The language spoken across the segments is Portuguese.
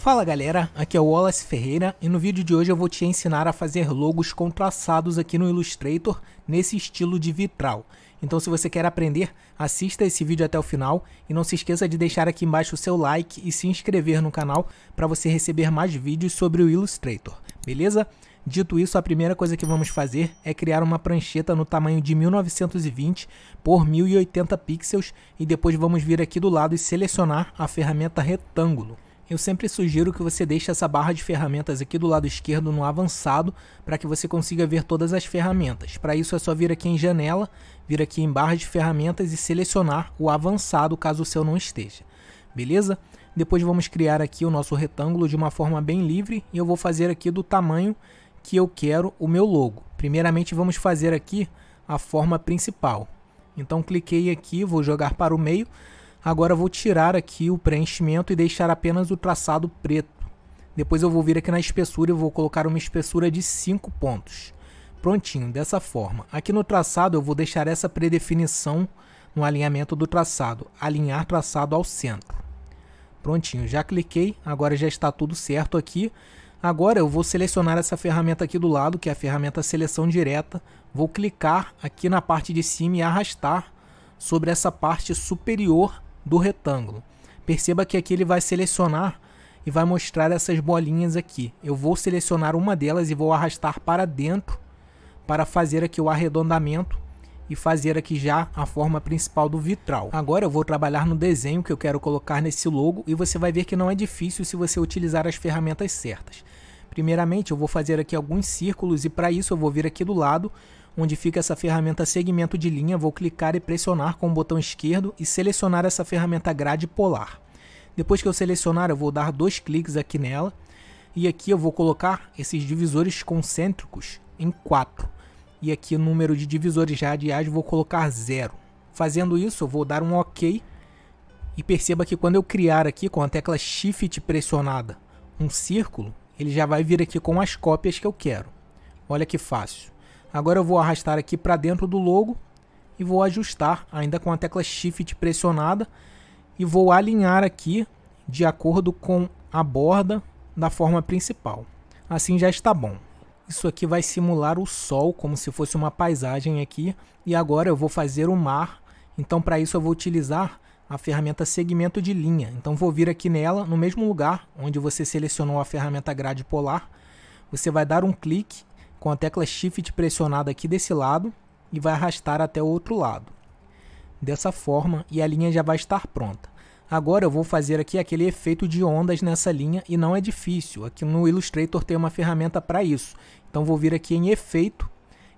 Fala galera, aqui é o Wallace Ferreira e no vídeo de hoje eu vou te ensinar a fazer logos com traçados aqui no Illustrator nesse estilo de vitral. Então se você quer aprender, assista esse vídeo até o final e não se esqueça de deixar aqui embaixo o seu like e se inscrever no canal para você receber mais vídeos sobre o Illustrator, beleza? Dito isso, a primeira coisa que vamos fazer é criar uma prancheta no tamanho de 1920 por 1080 pixels e depois vamos vir aqui do lado e selecionar a ferramenta retângulo eu sempre sugiro que você deixe essa barra de ferramentas aqui do lado esquerdo no avançado para que você consiga ver todas as ferramentas. Para isso é só vir aqui em janela, vir aqui em barra de ferramentas e selecionar o avançado caso o seu não esteja. Beleza? Depois vamos criar aqui o nosso retângulo de uma forma bem livre e eu vou fazer aqui do tamanho que eu quero o meu logo. Primeiramente vamos fazer aqui a forma principal. Então cliquei aqui, vou jogar para o meio. Agora vou tirar aqui o preenchimento e deixar apenas o traçado preto. Depois eu vou vir aqui na espessura e vou colocar uma espessura de 5 pontos. Prontinho, dessa forma. Aqui no traçado eu vou deixar essa predefinição no alinhamento do traçado. Alinhar traçado ao centro. Prontinho, já cliquei, agora já está tudo certo aqui. Agora eu vou selecionar essa ferramenta aqui do lado, que é a ferramenta seleção direta. Vou clicar aqui na parte de cima e arrastar sobre essa parte superior do retângulo. Perceba que aqui ele vai selecionar e vai mostrar essas bolinhas aqui. Eu vou selecionar uma delas e vou arrastar para dentro para fazer aqui o arredondamento e fazer aqui já a forma principal do vitral. Agora eu vou trabalhar no desenho que eu quero colocar nesse logo e você vai ver que não é difícil se você utilizar as ferramentas certas. Primeiramente eu vou fazer aqui alguns círculos e para isso eu vou vir aqui do lado onde fica essa ferramenta segmento de linha, vou clicar e pressionar com o botão esquerdo e selecionar essa ferramenta grade polar. Depois que eu selecionar, eu vou dar dois cliques aqui nela e aqui eu vou colocar esses divisores concêntricos em 4. E aqui o número de divisores radiais vou colocar 0. Fazendo isso, eu vou dar um OK e perceba que quando eu criar aqui com a tecla Shift pressionada um círculo, ele já vai vir aqui com as cópias que eu quero. Olha que fácil. Agora eu vou arrastar aqui para dentro do logo e vou ajustar ainda com a tecla Shift pressionada e vou alinhar aqui de acordo com a borda da forma principal. Assim já está bom. Isso aqui vai simular o sol como se fosse uma paisagem aqui e agora eu vou fazer o mar. Então para isso eu vou utilizar a ferramenta segmento de linha. Então vou vir aqui nela, no mesmo lugar onde você selecionou a ferramenta grade polar. Você vai dar um clique com a tecla Shift pressionada aqui desse lado e vai arrastar até o outro lado. Dessa forma, e a linha já vai estar pronta. Agora eu vou fazer aqui aquele efeito de ondas nessa linha e não é difícil. Aqui no Illustrator tem uma ferramenta para isso. Então vou vir aqui em efeito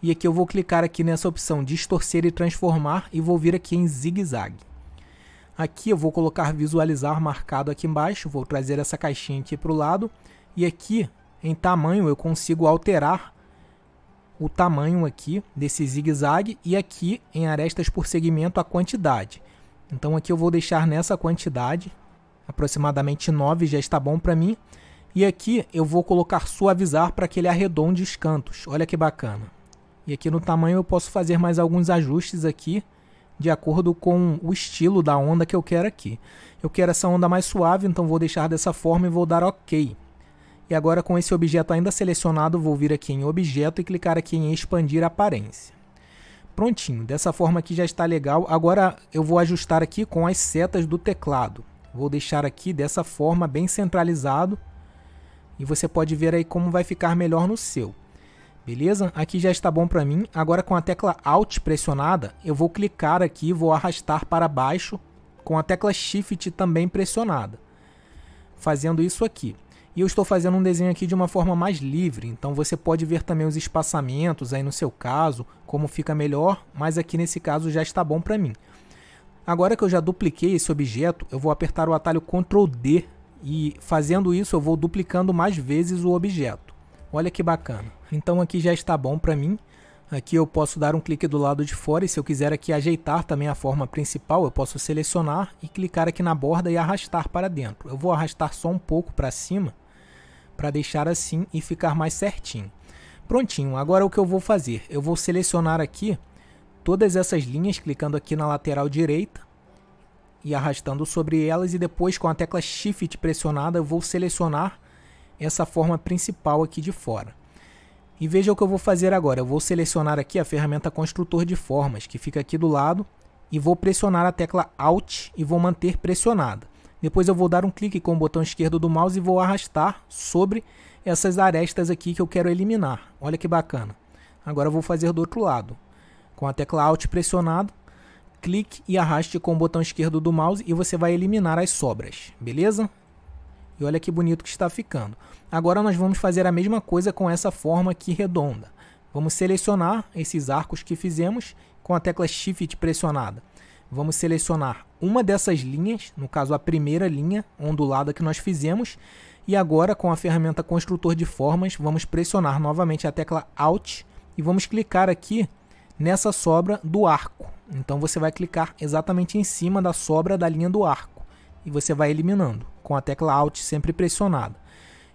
e aqui eu vou clicar aqui nessa opção distorcer e transformar e vou vir aqui em zigue-zague. Aqui eu vou colocar visualizar marcado aqui embaixo, vou trazer essa caixinha aqui para o lado e aqui em tamanho eu consigo alterar o tamanho aqui desse zigue-zague e aqui em arestas por segmento a quantidade. Então aqui eu vou deixar nessa quantidade, aproximadamente 9 já está bom para mim. E aqui eu vou colocar suavizar para que ele arredonde os cantos. Olha que bacana. E aqui no tamanho eu posso fazer mais alguns ajustes aqui de acordo com o estilo da onda que eu quero aqui. Eu quero essa onda mais suave, então vou deixar dessa forma e vou dar OK. E agora com esse objeto ainda selecionado, vou vir aqui em objeto e clicar aqui em expandir aparência. Prontinho, dessa forma aqui já está legal. Agora eu vou ajustar aqui com as setas do teclado. Vou deixar aqui dessa forma bem centralizado e você pode ver aí como vai ficar melhor no seu. Beleza? Aqui já está bom para mim. Agora com a tecla Alt pressionada, eu vou clicar aqui, vou arrastar para baixo com a tecla Shift também pressionada. Fazendo isso aqui. E eu estou fazendo um desenho aqui de uma forma mais livre, então você pode ver também os espaçamentos aí no seu caso, como fica melhor, mas aqui nesse caso já está bom para mim. Agora que eu já dupliquei esse objeto, eu vou apertar o atalho Ctrl D e fazendo isso eu vou duplicando mais vezes o objeto. Olha que bacana. Então aqui já está bom para mim. Aqui eu posso dar um clique do lado de fora e se eu quiser aqui ajeitar também a forma principal, eu posso selecionar e clicar aqui na borda e arrastar para dentro. Eu vou arrastar só um pouco para cima para deixar assim e ficar mais certinho. Prontinho, agora o que eu vou fazer? Eu vou selecionar aqui todas essas linhas, clicando aqui na lateral direita e arrastando sobre elas e depois com a tecla Shift pressionada eu vou selecionar essa forma principal aqui de fora. E veja o que eu vou fazer agora, eu vou selecionar aqui a ferramenta Construtor de Formas, que fica aqui do lado, e vou pressionar a tecla Alt e vou manter pressionada. Depois eu vou dar um clique com o botão esquerdo do mouse e vou arrastar sobre essas arestas aqui que eu quero eliminar. Olha que bacana. Agora eu vou fazer do outro lado. Com a tecla Alt pressionado, clique e arraste com o botão esquerdo do mouse e você vai eliminar as sobras, beleza? E olha que bonito que está ficando. Agora nós vamos fazer a mesma coisa com essa forma aqui redonda. Vamos selecionar esses arcos que fizemos com a tecla Shift pressionada vamos selecionar uma dessas linhas, no caso a primeira linha ondulada que nós fizemos, e agora com a ferramenta construtor de formas, vamos pressionar novamente a tecla Alt e vamos clicar aqui nessa sobra do arco. Então você vai clicar exatamente em cima da sobra da linha do arco e você vai eliminando com a tecla Alt sempre pressionada.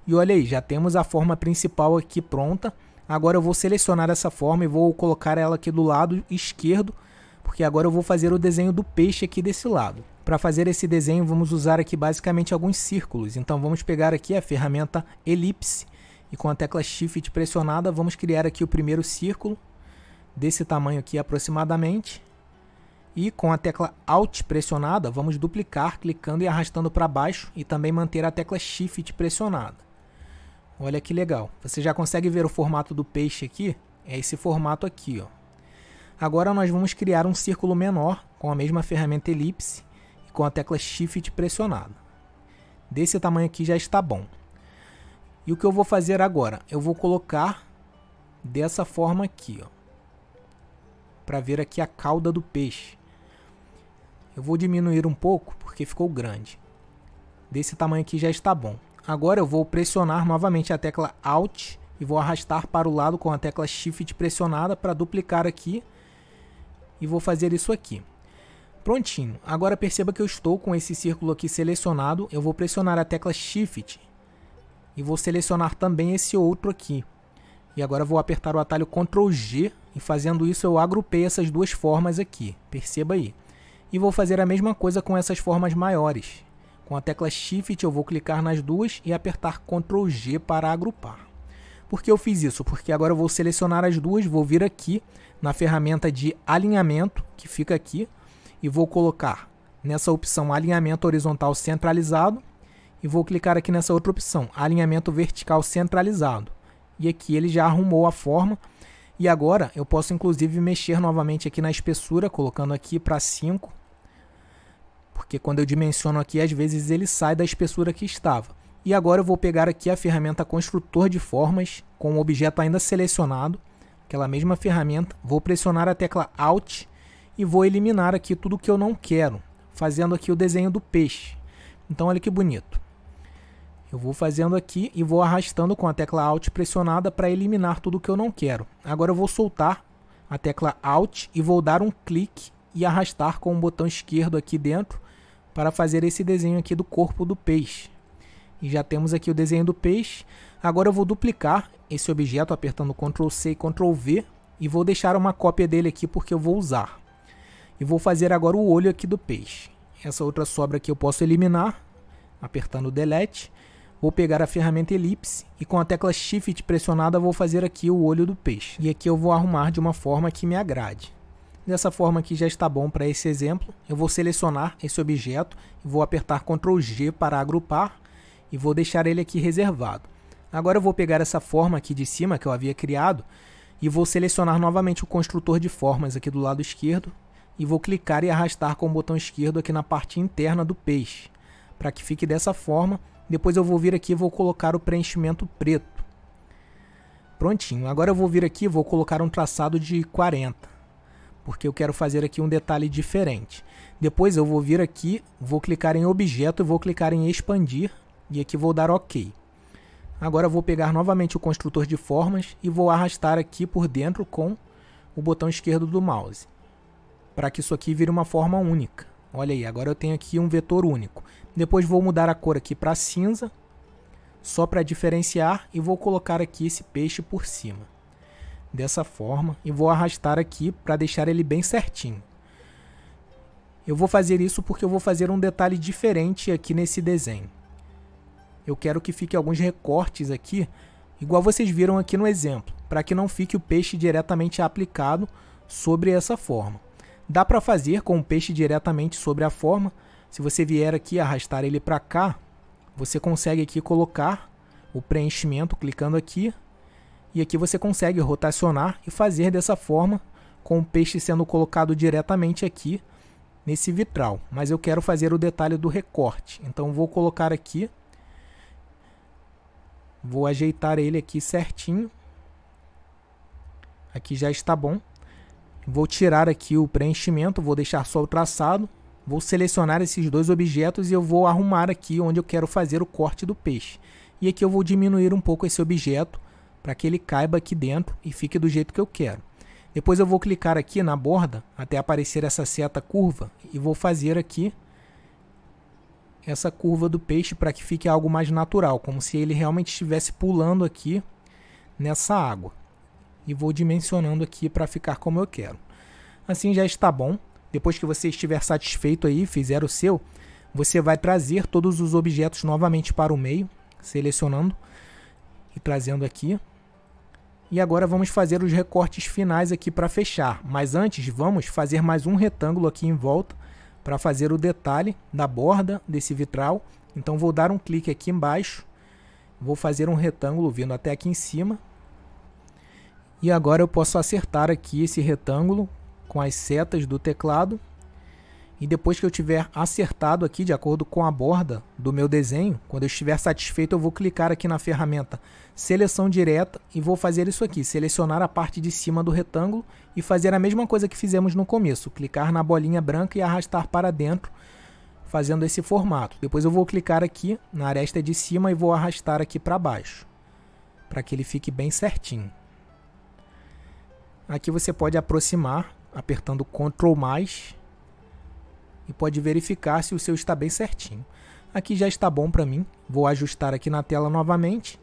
E olha aí, já temos a forma principal aqui pronta. Agora eu vou selecionar essa forma e vou colocar ela aqui do lado esquerdo porque agora eu vou fazer o desenho do peixe aqui desse lado. Para fazer esse desenho, vamos usar aqui basicamente alguns círculos. Então vamos pegar aqui a ferramenta elipse e com a tecla Shift pressionada, vamos criar aqui o primeiro círculo desse tamanho aqui aproximadamente. E com a tecla Alt pressionada, vamos duplicar clicando e arrastando para baixo e também manter a tecla Shift pressionada. Olha que legal. Você já consegue ver o formato do peixe aqui? É esse formato aqui, ó. Agora nós vamos criar um círculo menor com a mesma ferramenta elipse e com a tecla Shift pressionada. Desse tamanho aqui já está bom. E o que eu vou fazer agora? Eu vou colocar dessa forma aqui, ó, para ver aqui a cauda do peixe. Eu vou diminuir um pouco porque ficou grande. Desse tamanho aqui já está bom. Agora eu vou pressionar novamente a tecla Alt e vou arrastar para o lado com a tecla Shift pressionada para duplicar aqui e vou fazer isso aqui. Prontinho, agora perceba que eu estou com esse círculo aqui selecionado, eu vou pressionar a tecla Shift e vou selecionar também esse outro aqui. E agora vou apertar o atalho Ctrl G e fazendo isso eu agrupei essas duas formas aqui, perceba aí. E vou fazer a mesma coisa com essas formas maiores. Com a tecla Shift eu vou clicar nas duas e apertar Ctrl G para agrupar. Por que eu fiz isso? Porque agora eu vou selecionar as duas, vou vir aqui na ferramenta de alinhamento, que fica aqui, e vou colocar nessa opção alinhamento horizontal centralizado, e vou clicar aqui nessa outra opção, alinhamento vertical centralizado. E aqui ele já arrumou a forma, e agora eu posso inclusive mexer novamente aqui na espessura, colocando aqui para 5, porque quando eu dimensiono aqui, às vezes ele sai da espessura que estava. E agora eu vou pegar aqui a ferramenta construtor de formas com o objeto ainda selecionado, aquela mesma ferramenta. Vou pressionar a tecla Alt e vou eliminar aqui tudo que eu não quero, fazendo aqui o desenho do peixe. Então olha que bonito. Eu vou fazendo aqui e vou arrastando com a tecla Alt pressionada para eliminar tudo que eu não quero. Agora eu vou soltar a tecla Alt e vou dar um clique e arrastar com o botão esquerdo aqui dentro para fazer esse desenho aqui do corpo do peixe. E já temos aqui o desenho do peixe. Agora eu vou duplicar esse objeto apertando Ctrl C e Ctrl V e vou deixar uma cópia dele aqui porque eu vou usar. E vou fazer agora o olho aqui do peixe. Essa outra sobra aqui eu posso eliminar apertando Delete. Vou pegar a ferramenta elipse e com a tecla Shift pressionada vou fazer aqui o olho do peixe. E aqui eu vou arrumar de uma forma que me agrade. Dessa forma aqui já está bom para esse exemplo. Eu vou selecionar esse objeto e vou apertar Ctrl G para agrupar e vou deixar ele aqui reservado. Agora eu vou pegar essa forma aqui de cima que eu havia criado e vou selecionar novamente o construtor de formas aqui do lado esquerdo e vou clicar e arrastar com o botão esquerdo aqui na parte interna do peixe, para que fique dessa forma. Depois eu vou vir aqui e vou colocar o preenchimento preto. Prontinho. Agora eu vou vir aqui e vou colocar um traçado de 40, porque eu quero fazer aqui um detalhe diferente. Depois eu vou vir aqui, vou clicar em objeto e vou clicar em expandir e aqui vou dar OK. Agora vou pegar novamente o construtor de formas e vou arrastar aqui por dentro com o botão esquerdo do mouse. Para que isso aqui vire uma forma única. Olha aí, agora eu tenho aqui um vetor único. Depois vou mudar a cor aqui para cinza, só para diferenciar, e vou colocar aqui esse peixe por cima. Dessa forma, e vou arrastar aqui para deixar ele bem certinho. Eu vou fazer isso porque eu vou fazer um detalhe diferente aqui nesse desenho eu quero que fique alguns recortes aqui, igual vocês viram aqui no exemplo, para que não fique o peixe diretamente aplicado sobre essa forma. Dá para fazer com o peixe diretamente sobre a forma. Se você vier aqui arrastar ele para cá, você consegue aqui colocar o preenchimento clicando aqui. E aqui você consegue rotacionar e fazer dessa forma com o peixe sendo colocado diretamente aqui nesse vitral. Mas eu quero fazer o detalhe do recorte, então vou colocar aqui Vou ajeitar ele aqui certinho. Aqui já está bom. Vou tirar aqui o preenchimento, vou deixar só o traçado. Vou selecionar esses dois objetos e eu vou arrumar aqui onde eu quero fazer o corte do peixe. E aqui eu vou diminuir um pouco esse objeto para que ele caiba aqui dentro e fique do jeito que eu quero. Depois eu vou clicar aqui na borda até aparecer essa seta curva e vou fazer aqui essa curva do peixe para que fique algo mais natural, como se ele realmente estivesse pulando aqui nessa água. E vou dimensionando aqui para ficar como eu quero. Assim já está bom. Depois que você estiver satisfeito aí, fizer o seu, você vai trazer todos os objetos novamente para o meio, selecionando e trazendo aqui. E agora vamos fazer os recortes finais aqui para fechar, mas antes vamos fazer mais um retângulo aqui em volta para fazer o detalhe da borda desse vitral. Então vou dar um clique aqui embaixo, vou fazer um retângulo vindo até aqui em cima. E agora eu posso acertar aqui esse retângulo com as setas do teclado e depois que eu tiver acertado aqui de acordo com a borda do meu desenho, quando eu estiver satisfeito eu vou clicar aqui na ferramenta seleção direta e vou fazer isso aqui, selecionar a parte de cima do retângulo e fazer a mesma coisa que fizemos no começo, clicar na bolinha branca e arrastar para dentro fazendo esse formato. Depois eu vou clicar aqui na aresta de cima e vou arrastar aqui para baixo, para que ele fique bem certinho. Aqui você pode aproximar apertando Ctrl+, e pode verificar se o seu está bem certinho. Aqui já está bom para mim, vou ajustar aqui na tela novamente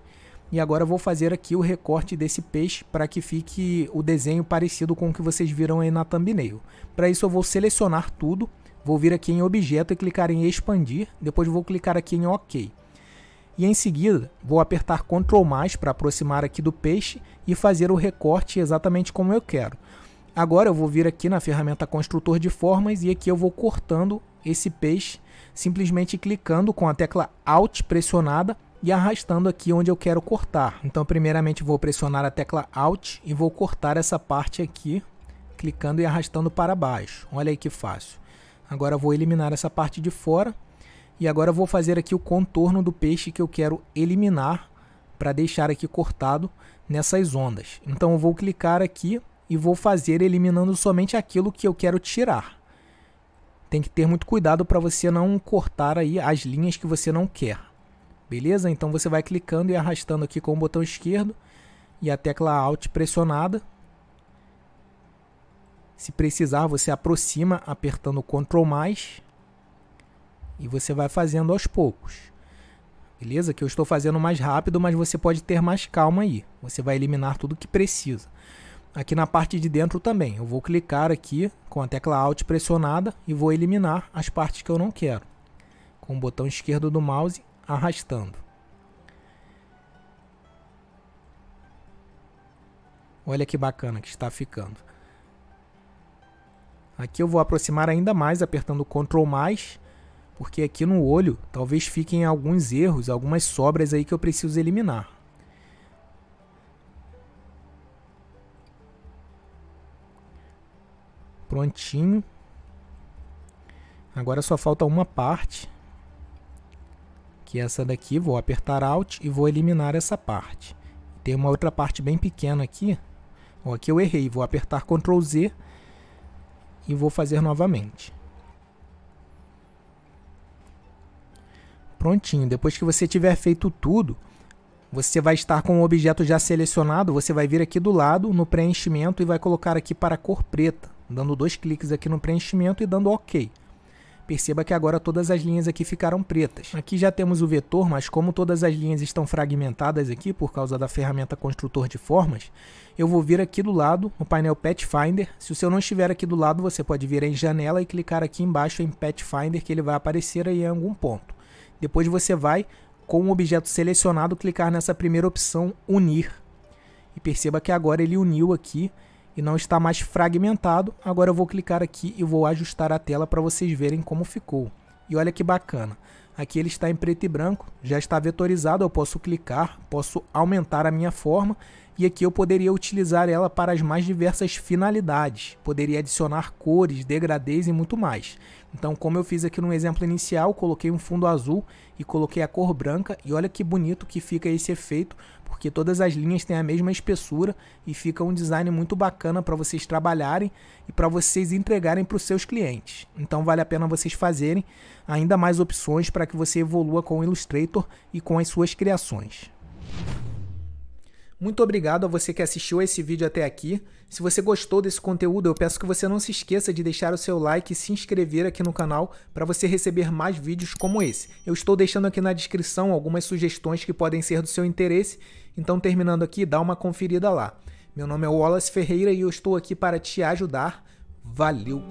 e agora vou fazer aqui o recorte desse peixe para que fique o desenho parecido com o que vocês viram aí na thumbnail. Para isso eu vou selecionar tudo, vou vir aqui em objeto e clicar em expandir, depois vou clicar aqui em OK. E em seguida vou apertar Ctrl mais para aproximar aqui do peixe e fazer o recorte exatamente como eu quero. Agora eu vou vir aqui na ferramenta construtor de formas e aqui eu vou cortando esse peixe, simplesmente clicando com a tecla Alt pressionada e arrastando aqui onde eu quero cortar. Então primeiramente vou pressionar a tecla Alt e vou cortar essa parte aqui, clicando e arrastando para baixo. Olha aí que fácil. Agora vou eliminar essa parte de fora e agora vou fazer aqui o contorno do peixe que eu quero eliminar para deixar aqui cortado nessas ondas. Então eu vou clicar aqui e vou fazer eliminando somente aquilo que eu quero tirar. Tem que ter muito cuidado para você não cortar aí as linhas que você não quer. Beleza? Então você vai clicando e arrastando aqui com o botão esquerdo e a tecla Alt pressionada. Se precisar, você aproxima apertando Ctrl+, e você vai fazendo aos poucos. Beleza? Que eu estou fazendo mais rápido, mas você pode ter mais calma aí. Você vai eliminar tudo que precisa aqui na parte de dentro também. Eu vou clicar aqui com a tecla Alt pressionada e vou eliminar as partes que eu não quero. Com o botão esquerdo do mouse arrastando. Olha que bacana que está ficando. Aqui eu vou aproximar ainda mais apertando Ctrl+, porque aqui no olho talvez fiquem alguns erros, algumas sobras aí que eu preciso eliminar. prontinho. Agora só falta uma parte, que é essa daqui. Vou apertar Alt e vou eliminar essa parte. Tem uma outra parte bem pequena aqui. Ó, aqui eu errei, vou apertar Ctrl Z e vou fazer novamente. Prontinho, depois que você tiver feito tudo, você vai estar com o objeto já selecionado, você vai vir aqui do lado no preenchimento e vai colocar aqui para cor preta dando dois cliques aqui no preenchimento e dando OK. Perceba que agora todas as linhas aqui ficaram pretas. Aqui já temos o vetor, mas como todas as linhas estão fragmentadas aqui por causa da ferramenta construtor de formas, eu vou vir aqui do lado, no painel Pathfinder. Se o seu não estiver aqui do lado, você pode vir em janela e clicar aqui embaixo em Pathfinder, que ele vai aparecer aí em algum ponto. Depois você vai, com o objeto selecionado, clicar nessa primeira opção, Unir. E perceba que agora ele uniu aqui e não está mais fragmentado. Agora eu vou clicar aqui e vou ajustar a tela para vocês verem como ficou. E olha que bacana. Aqui ele está em preto e branco, já está vetorizado, eu posso clicar, posso aumentar a minha forma e aqui eu poderia utilizar ela para as mais diversas finalidades. Poderia adicionar cores, degradês e muito mais. Então, como eu fiz aqui no exemplo inicial, coloquei um fundo azul e coloquei a cor branca e olha que bonito que fica esse efeito, porque todas as linhas têm a mesma espessura e fica um design muito bacana para vocês trabalharem e para vocês entregarem para os seus clientes. Então, vale a pena vocês fazerem ainda mais opções para para que você evolua com o Illustrator e com as suas criações. Muito obrigado a você que assistiu esse vídeo até aqui. Se você gostou desse conteúdo, eu peço que você não se esqueça de deixar o seu like e se inscrever aqui no canal para você receber mais vídeos como esse. Eu estou deixando aqui na descrição algumas sugestões que podem ser do seu interesse, então terminando aqui, dá uma conferida lá. Meu nome é Wallace Ferreira e eu estou aqui para te ajudar. Valeu!